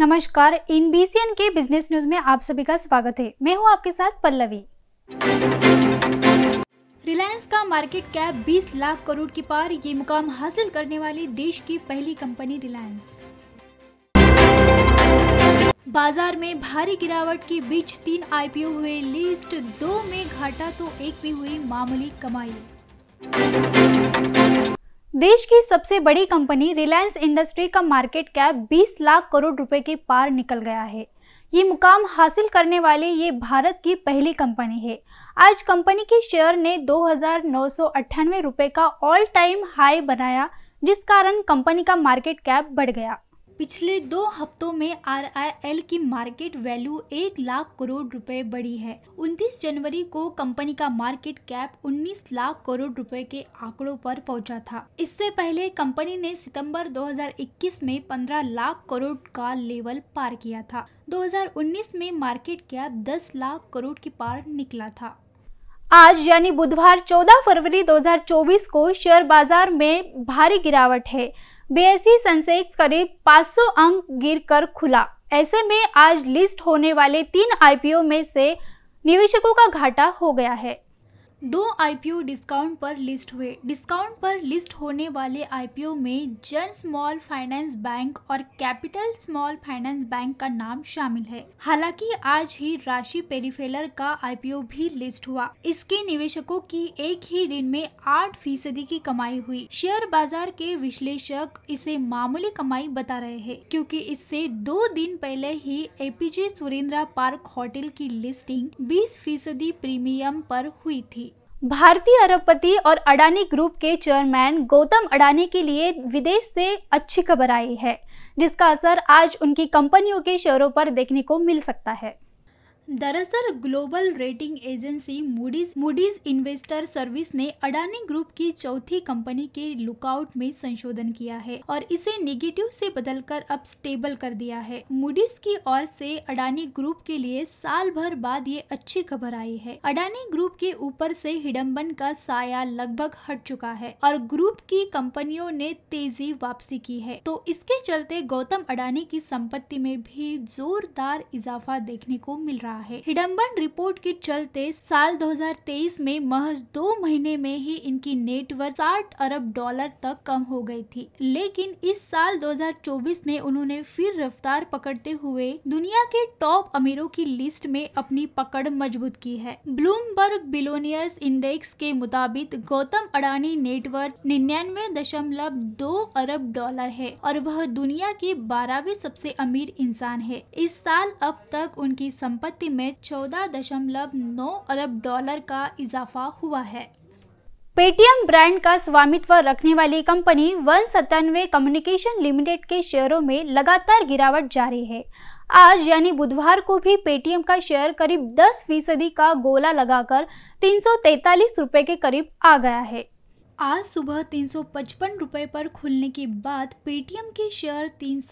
नमस्कार इन बीसीएन के बिजनेस न्यूज में आप सभी का स्वागत है मैं हूं आपके साथ पल्लवी रिलायंस का मार्केट कैप 20 लाख करोड़ के पार ये मुकाम हासिल करने वाली देश की पहली कंपनी रिलायंस बाजार में भारी गिरावट के बीच तीन आईपीओ हुए लिस्ट दो में घाटा तो एक में हुई मामूली कमाई देश की सबसे बड़ी कंपनी रिलायंस इंडस्ट्री का मार्केट कैप 20 लाख करोड़ रुपए के पार निकल गया है ये मुकाम हासिल करने वाले ये भारत की पहली कंपनी है आज कंपनी के शेयर ने दो रुपए का ऑल टाइम हाई बनाया जिस कारण कंपनी का मार्केट कैप बढ़ गया पिछले दो हफ्तों में आर की मार्केट वैल्यू एक लाख करोड़ रुपए बढ़ी है 29 जनवरी को कंपनी का मार्केट कैप 19 लाख करोड़ रुपए के आंकड़ों पर पहुंचा था इससे पहले कंपनी ने सितंबर 2021 में 15 लाख करोड़ का लेवल पार किया था 2019 में मार्केट कैप 10 लाख करोड़ के पार निकला था आज यानी बुधवार 14 फरवरी 2024 को शेयर बाजार में भारी गिरावट है बीएससी सेंसेक्स करीब 500 अंक गिरकर खुला ऐसे में आज लिस्ट होने वाले तीन आईपीओ में से निवेशकों का घाटा हो गया है दो आईपीओ डिस्काउंट पर लिस्ट हुए डिस्काउंट पर लिस्ट होने वाले आईपीओ में जन स्मॉल फाइनेंस बैंक और कैपिटल स्मॉल फाइनेंस बैंक का नाम शामिल है हालांकि आज ही राशि पेरीफेलर का आईपीओ भी लिस्ट हुआ इसके निवेशकों की एक ही दिन में आठ फीसदी की कमाई हुई शेयर बाजार के विश्लेषक इसे मामूली कमाई बता रहे हैं क्योंकि इससे दो दिन पहले ही एपीजे सुरेंद्रा पार्क होटल की लिस्टिंग बीस फीसदी प्रीमियम पर हुई थी भारतीय अरबपति और अडानी ग्रुप के चेयरमैन गौतम अडानी के लिए विदेश से अच्छी खबर आई है जिसका असर आज उनकी कंपनियों के शेयरों पर देखने को मिल सकता है दरअसल global rating agency Moody's Moody's investor service ने अडानी ग्रुप की चौथी कंपनी के लुकआउट में संशोधन किया है और इसे नेगेटिव से बदलकर अब स्टेबल कर दिया है मूडीज की ओर से अडानी ग्रुप के लिए साल भर बाद ये अच्छी खबर आई है अडानी ग्रुप के ऊपर से हिडम्बन का साया लगभग हट चुका है और ग्रुप की कंपनियों ने तेजी वापसी की है तो इसके चलते गौतम अडानी की संपत्ति में भी जोरदार इजाफा देखने को मिल रहा है है हिडम्बन रिपोर्ट के चलते साल 2023 में महज दो महीने में ही इनकी नेटवर्क साठ अरब डॉलर तक कम हो गई थी लेकिन इस साल 2024 में उन्होंने फिर रफ्तार पकड़ते हुए दुनिया के टॉप अमीरों की लिस्ट में अपनी पकड़ मजबूत की है ब्लूमबर्ग बिलोनियस इंडेक्स के मुताबिक गौतम अडानी नेटवर्क निन्यानवे दशमलव दो अरब डॉलर है और वह दुनिया के बारहवें सबसे अमीर इंसान है इस साल अब तक उनकी संपत्ति में 14.9 अरब डॉलर का इजाफा हुआ है पेटीएम ब्रांड का स्वामित्व रखने वाली कंपनी वन सत्तानवे कम्युनिकेशन लिमिटेड के शेयरों में लगातार गिरावट जारी है आज यानी बुधवार को भी पेटीएम का शेयर करीब 10 फीसदी का गोला लगाकर तीन सौ के करीब आ गया है आज सुबह तीन रुपए पर खुलने के बाद पेटीएम के शेयर तीन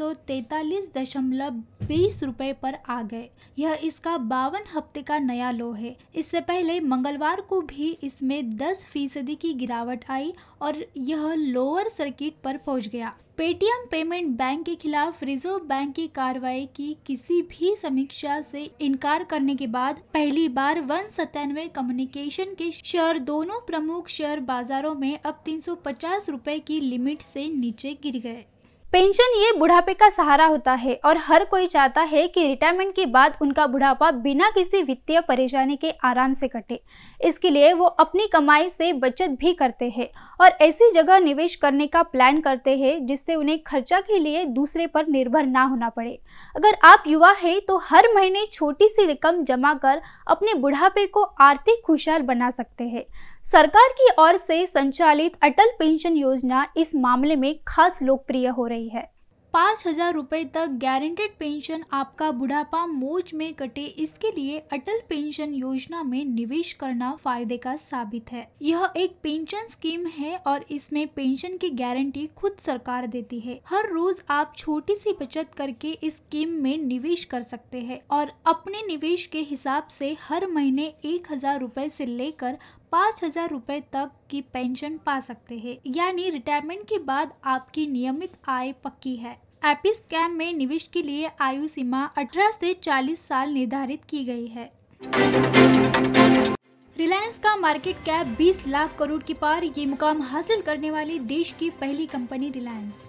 दशमलव बीस रुपये पर आ गए यह इसका बावन हफ्ते का नया लो है इससे पहले मंगलवार को भी इसमें 10 फीसदी की गिरावट आई और यह लोअर सर्किट पर पहुंच गया पेटीएम पेमेंट बैंक के खिलाफ रिजर्व बैंक की कार्रवाई की किसी भी समीक्षा से इनकार करने के बाद पहली बार वन सत्तानवे कम्युनिकेशन के शेयर दोनों प्रमुख शेयर बाजारों में अब तीन सौ की लिमिट से नीचे गिर गए पेंशन ये बुढ़ापे का सहारा होता है और हर कोई चाहता है कि रिटायरमेंट के बाद उनका बुढ़ापा बिना किसी वित्तीय परेशानी के आराम से कटे इसके लिए वो अपनी कमाई से बचत भी करते हैं और ऐसी जगह निवेश करने का प्लान करते हैं जिससे उन्हें खर्चा के लिए दूसरे पर निर्भर ना होना पड़े अगर आप युवा है तो हर महीने छोटी सी रकम जमा कर अपने बुढ़ापे को आर्थिक खुशहाल बना सकते हैं सरकार की ओर से संचालित अटल पेंशन योजना इस मामले में खास लोकप्रिय हो रही है पाँच हजार रुपये तक गारंटेड पेंशन आपका बुढ़ापा मोज में कटे इसके लिए अटल पेंशन योजना में निवेश करना फायदे का साबित है यह एक पेंशन स्कीम है और इसमें पेंशन की गारंटी खुद सरकार देती है हर रोज आप छोटी सी बचत करके इस स्कीम में निवेश कर सकते हैं और अपने निवेश के हिसाब से हर महीने एक हजार रूपए से लेकर पाँच हजार रुपये तक की पेंशन पा सकते हैं यानी रिटायरमेंट के बाद आपकी नियमित आय पक्की है एपी स्कैम में निवेश के लिए आयु सीमा 18 से 40 साल निर्धारित की गई है रिलायंस का मार्केट कैप 20 लाख करोड़ के पार ये मुकाम हासिल करने वाली देश की पहली कंपनी रिलायंस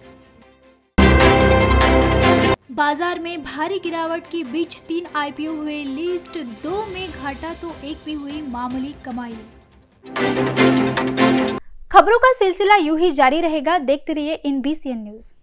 बाजार में भारी गिरावट के बीच तीन आईपीओ हुए लिस्ट दो में घाटा तो एक में हुई मामूली कमाई खबरों का सिलसिला यूं ही जारी रहेगा देखते रहिए इन एन न्यूज